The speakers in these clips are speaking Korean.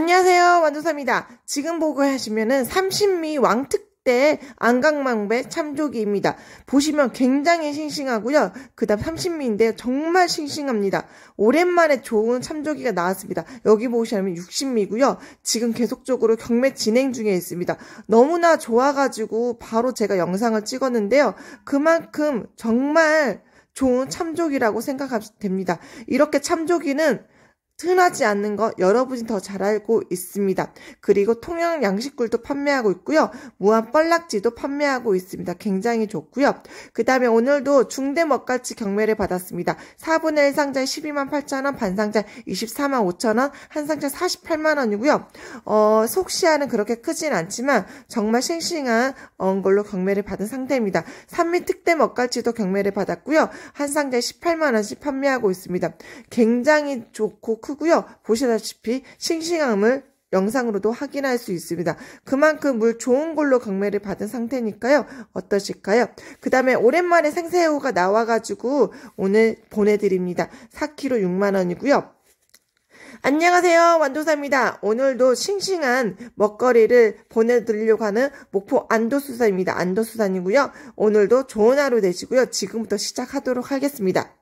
안녕하세요. 완두사입니다. 지금 보고 하시면은 삼신미 왕특대 안강망배 참조기입니다. 보시면 굉장히 싱싱하고요. 그 다음 3 0미인데 정말 싱싱합니다. 오랜만에 좋은 참조기가 나왔습니다. 여기 보시면 60미고요. 지금 계속적으로 경매 진행 중에 있습니다. 너무나 좋아가지고 바로 제가 영상을 찍었는데요. 그만큼 정말 좋은 참조기라고 생각하 됩니다. 이렇게 참조기는 흔하지 않는 거 여러분이 더 잘 알고 있습니다. 그리고 통영 양식굴도 판매하고 있고요. 무한 뻘락지도 판매하고 있습니다. 굉장히 좋고요. 그 다음에 오늘도 중대 먹갈치 경매를 받았습니다. 4분의 1 상자에 12만 8천원, 반상자 24만 5천원, 한상자 48만원이고요. 어, 속시알는 그렇게 크진 않지만 정말 싱싱한 어, 걸로 경매를 받은 상태입니다. 산미 특대 먹갈치도 경매를 받았고요. 한상자 18만원씩 판매하고 있습니다. 굉장히 좋고 크 크고요. 보시다시피 싱싱함을 영상으로도 확인할 수 있습니다. 그만큼 물 좋은 걸로 강매를 받은 상태니까요. 어떠실까요? 그 다음에 오랜만에 생새우가 나와가지고 오늘 보내드립니다. 4kg 6만원이고요. 안녕하세요. 완도사입니다. 오늘도 싱싱한 먹거리를 보내드리려고 하는 목포 안도수사입니다 안도수산이고요. 오늘도 좋은 하루 되시고요. 지금부터 시작하도록 하겠습니다.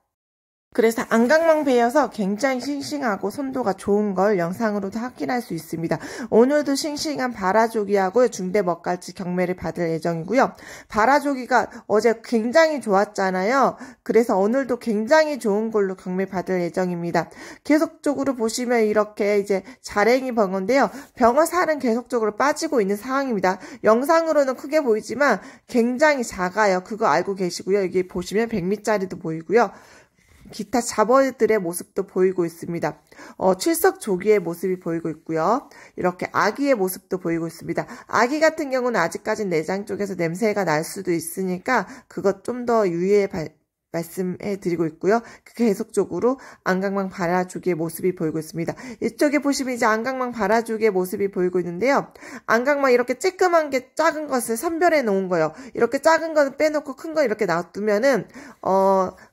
그래서 안강망 배여서 굉장히 싱싱하고 선도가 좋은 걸 영상으로도 확인할 수 있습니다. 오늘도 싱싱한 바라조기하고 중대 먹갈치 경매를 받을 예정이고요. 바라조기가 어제 굉장히 좋았잖아요. 그래서 오늘도 굉장히 좋은 걸로 경매 받을 예정입니다. 계속적으로 보시면 이렇게 이제 자랭이 병어데요 병어 살은 계속적으로 빠지고 있는 상황입니다. 영상으로는 크게 보이지만 굉장히 작아요. 그거 알고 계시고요. 여기 보시면 100미짜리도 보이고요. 기타 잡어들의 모습도 보이고 있습니다. 어, 출석 조기의 모습이 보이고 있고요. 이렇게 아기의 모습도 보이고 있습니다. 아기 같은 경우는 아직까지 내장 쪽에서 냄새가 날 수도 있으니까 그것 좀 더 유의해 말씀해 드리고 있고요. 그 계속적으로 안강망 바라주기의 모습이 보이고 있습니다. 이쪽에 보시면 이제 안강망 바라주기의 모습이 보이고 있는데요. 안강망 이렇게 쬐끄만 게 작은 것을 선별해 놓은 거예요. 이렇게 작은 거는 빼놓고 큰 거 이렇게 놔두면은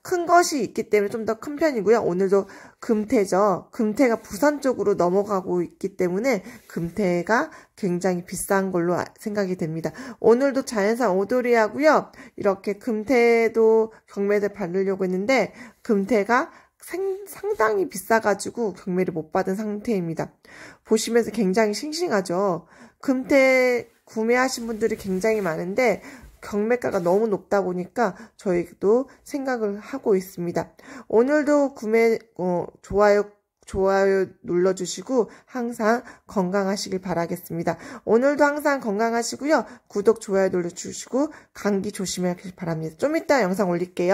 어큰 것이 있기 때문에 좀 더 큰 편이고요. 오늘도 금태죠. 금태가 부산 쪽으로 넘어가고 있기 때문에 금태가 굉장히 비싼 걸로 아, 생각이 됩니다. 오늘도 자연산 오돌이하고요. 이렇게 금태도 경매를 받으려고 했는데 금태가 상당히 비싸가지고 경매를 못 받은 상태입니다. 보시면서 굉장히 싱싱하죠. 금태 구매하신 분들이 굉장히 많은데 경매가가 너무 높다 보니까 저희도 생각을 하고 있습니다. 오늘도 구매 어, 좋아요 좋아요 눌러주시고 항상 건강하시길 바라겠습니다. 오늘도 항상 건강하시고요. 구독, 좋아요 눌러주시고 감기 조심하길 바랍니다. 좀 이따 영상 올릴게요.